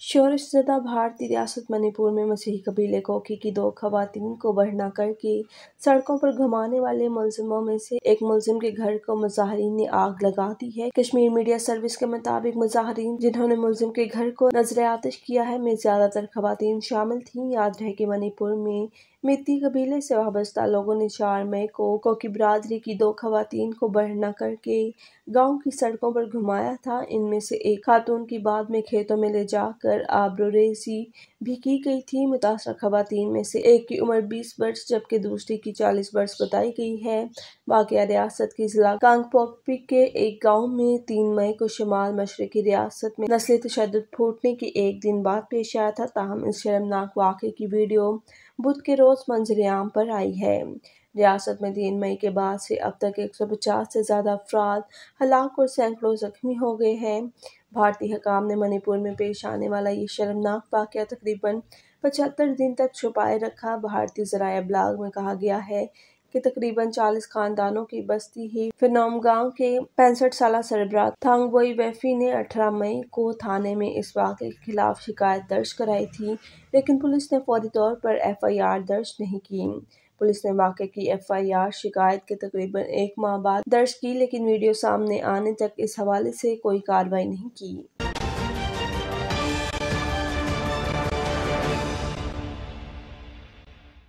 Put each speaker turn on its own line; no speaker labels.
जदा भारतीय रियासत मणिपुर में मसीही कबीले कोकी की दो खवतिन को बढ़ना करके सड़कों पर घुमाने वाले मुलजमों में से एक मुलजिम के घर को मुजाहरीन ने आग लगा दी है कश्मीर मीडिया सर्विस के मुताबिक मुजाहरीन जिन्होंने मुलजिम के घर को नजर आतश किया है में ज्यादातर खवतिन शामिल थीं याद रहे कि मणिपुर में मित्ती कबीले से वाबस्ता लोगों ने चार मई को कोकी बरदरी की दो खवतिन को बढ़ना करके गांव की सड़कों पर घुमाया था इनमें से एक खातून की बाद में खेतों में ले जाकर आबरोरेजी भी की गई थी मुतासर खातन में से एक की उम्र 20 वर्ष जबकि दूसरी की 40 वर्ष बताई गई है वाक़ रियासत की जिला कांग के एक गांव में तीन मई को शुमाल मशरकी रियासत में नस्ली तशद फूटने के एक दिन बाद पेश आया था ताहम इस शर्मनाक वाक़े की वीडियो बुध के रोज़ मंजरेआम पर आई है रियासत में तीन मई के बाद से अब तक 150 से ज़्यादा अफराद हलाक और सैकड़ों ज़ख्मी हो गए हैं भारतीय हकाम ने मणिपुर में पेश आने वाला ये शर्मनाक वाक़ तकरीबन पचहत्तर दिन तक छुपाए रखा भारतीय जरा ब्लाग में कहा गया है कि तकरीबन 40 खानदानों की बस्ती ही फिनोम गांव के पैंसठ साल सरबरा थांगबोई वेफी ने 18 मई को थाने में इस वाक़े के खिलाफ शिकायत दर्ज कराई थी लेकिन पुलिस ने फौरी तौर पर एफआईआर दर्ज नहीं की पुलिस ने वाक की एफ आई आर शिकायत के तकरीबन एक माह बाद दर्ज की लेकिन वीडियो सामने आने तक इस हवाले से कोई कार्रवाई नहीं की